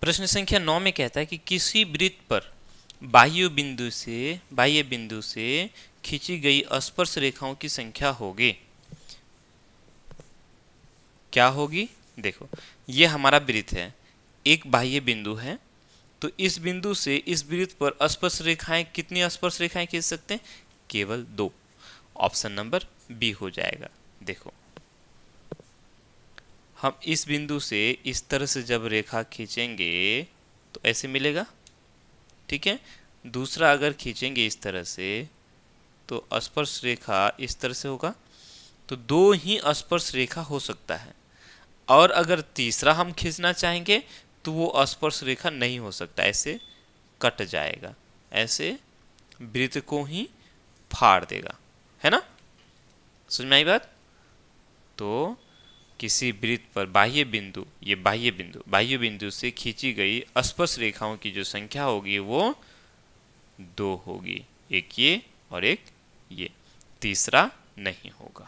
प्रश्न संख्या नौ में कहता है कि किसी वृत्त पर बाह्य बिंदु से बाह्य बिंदु से खींची गई स्पर्श रेखाओं की संख्या होगी क्या होगी देखो ये हमारा वृत्त है एक बाह्य बिंदु है तो इस बिंदु से इस वृत्त पर स्पर्श रेखाएं कितनी स्पर्श रेखाएं खींच सकते हैं केवल दो ऑप्शन नंबर बी हो जाएगा देखो हम इस बिंदु से इस तरह से जब रेखा खींचेंगे तो ऐसे मिलेगा ठीक है दूसरा अगर खींचेंगे इस तरह से तो स्पर्श रेखा इस तरह से होगा तो दो ही स्पर्श रेखा हो सकता है और अगर तीसरा हम खींचना चाहेंगे तो वो स्पर्श रेखा नहीं हो सकता ऐसे कट जाएगा ऐसे वृत्त को ही फाड़ देगा है ना समझ में आई बात तो किसी वृत्त पर बाह्य बिंदु ये बाह्य बिंदु बाह्य बिंदु से खींची गई स्पर्श रेखाओं की जो संख्या होगी वो दो होगी एक ये और एक ये तीसरा नहीं होगा